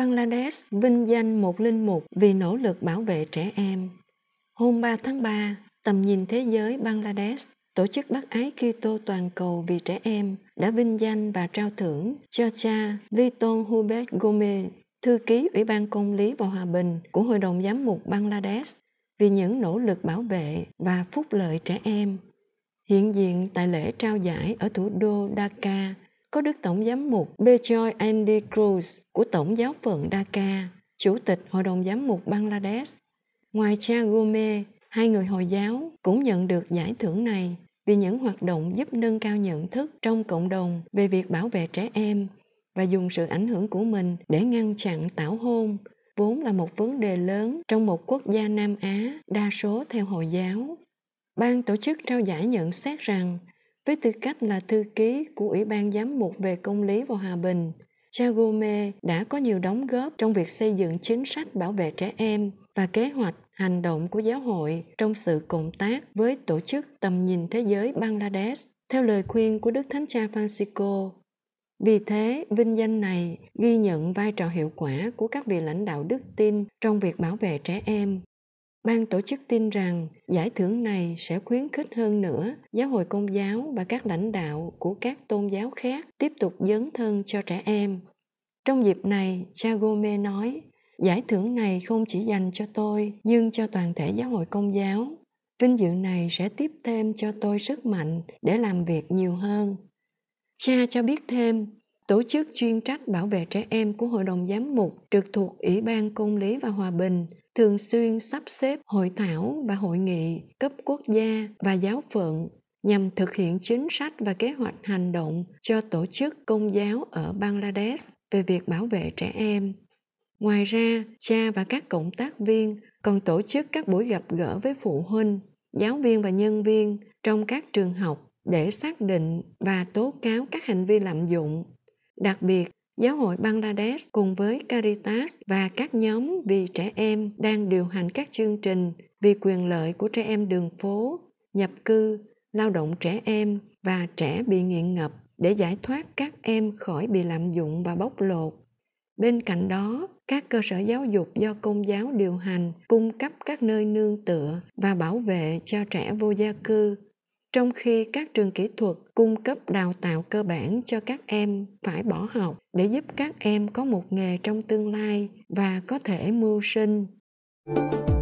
Bangladesh vinh danh một linh mục vì nỗ lực bảo vệ trẻ em. Hôm 3 tháng 3, Tầm nhìn Thế giới Bangladesh, Tổ chức Bác Ái Kitô Toàn cầu vì trẻ em đã vinh danh và trao thưởng cho cha Viton Hubert Gomez, thư ký Ủy ban Công lý và Hòa bình của Hội đồng Giám mục Bangladesh vì những nỗ lực bảo vệ và phúc lợi trẻ em. Hiện diện tại lễ trao giải ở thủ đô Dhaka, có Đức Tổng Giám mục Bejoy Andy Cruz của Tổng giáo phận Dhaka, Chủ tịch Hội đồng Giám mục Bangladesh. Ngoài cha Gome, hai người Hồi giáo cũng nhận được giải thưởng này vì những hoạt động giúp nâng cao nhận thức trong cộng đồng về việc bảo vệ trẻ em và dùng sự ảnh hưởng của mình để ngăn chặn tảo hôn, vốn là một vấn đề lớn trong một quốc gia Nam Á đa số theo Hồi giáo. Ban tổ chức trao giải nhận xét rằng với tư cách là thư ký của Ủy ban Giám mục về Công lý và Hòa bình, Cha Gome đã có nhiều đóng góp trong việc xây dựng chính sách bảo vệ trẻ em và kế hoạch hành động của giáo hội trong sự cộng tác với tổ chức tầm nhìn thế giới Bangladesh theo lời khuyên của Đức Thánh Cha Francisco. Vì thế, vinh danh này ghi nhận vai trò hiệu quả của các vị lãnh đạo đức tin trong việc bảo vệ trẻ em. Ban tổ chức tin rằng giải thưởng này sẽ khuyến khích hơn nữa giáo hội công giáo và các lãnh đạo của các tôn giáo khác tiếp tục dấn thân cho trẻ em. Trong dịp này, cha Gome nói, giải thưởng này không chỉ dành cho tôi nhưng cho toàn thể giáo hội công giáo. Vinh dự này sẽ tiếp thêm cho tôi sức mạnh để làm việc nhiều hơn. Cha cho biết thêm, tổ chức chuyên trách bảo vệ trẻ em của Hội đồng Giám mục trực thuộc Ủy ban Công lý và Hòa bình thường xuyên sắp xếp hội thảo và hội nghị cấp quốc gia và giáo phận nhằm thực hiện chính sách và kế hoạch hành động cho tổ chức công giáo ở Bangladesh về việc bảo vệ trẻ em. Ngoài ra, cha và các cộng tác viên còn tổ chức các buổi gặp gỡ với phụ huynh, giáo viên và nhân viên trong các trường học để xác định và tố cáo các hành vi lạm dụng Đặc biệt, Giáo hội Bangladesh cùng với Caritas và các nhóm vì trẻ em đang điều hành các chương trình vì quyền lợi của trẻ em đường phố, nhập cư, lao động trẻ em và trẻ bị nghiện ngập để giải thoát các em khỏi bị lạm dụng và bóc lột. Bên cạnh đó, các cơ sở giáo dục do công giáo điều hành cung cấp các nơi nương tựa và bảo vệ cho trẻ vô gia cư trong khi các trường kỹ thuật cung cấp đào tạo cơ bản cho các em phải bỏ học để giúp các em có một nghề trong tương lai và có thể mưu sinh. thank you